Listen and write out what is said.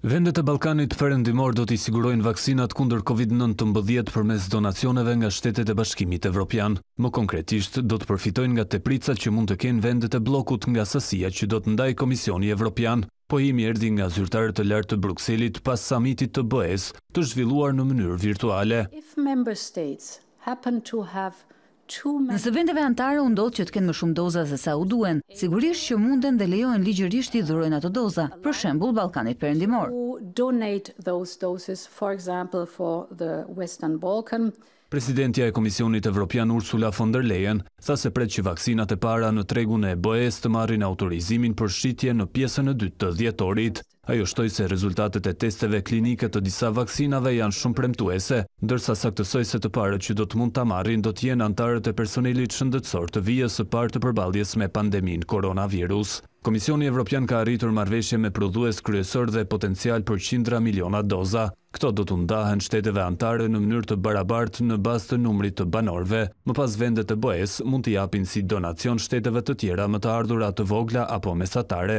Vendet e Balkanit përëndimor do t'i sigurojnë vaksinat kunder Covid-19 të mbëdhjet për mes donacioneve nga shtetet e bashkimit evropian. Më konkretisht, do të përfitojnë nga të që mund të kenë vendet e blokut nga sësia që do të ndaj Komisioni Evropian, po i erdi nga zyrtarët të lartë të Bruxellit pas samitit të bëhes të zhvilluar në mënyrë virtuale. Nëse vendeve antare undodh që të kenë më shumë doza se sa u duen, sigurisht që munden dhe lejojnë ligjërisht i dhurojnë ato doza, për shembul Balkanit përëndimor. Presidentja e Komisionit Evropian Ursula von der Leyen tha se pret që vaksinat e para në tregun e BE-s të marrin autorizimin për shqitje në pjesën e dytë të djetorit. Ajo shtoj se rezultatet e testeve klinike të disa vaksinave janë shumë premtuese, dërsa saktësoj se të pare që do të mund të marrin do të jenë antarët e personilit shëndëtsor të vijës së partë përbaljes me pandemin koronavirus. Komisioni Evropian ka arritur marveshje me prodhues kryesor dhe potencial për qindra miliona doza. Këto do të ndahen shteteve antare në mënyrë të barabart në bas të numrit të banorve, më pas vendet të bëhes mund të japin si donacion shteteve të tjera më të ardhurat të vogla apo mesatare.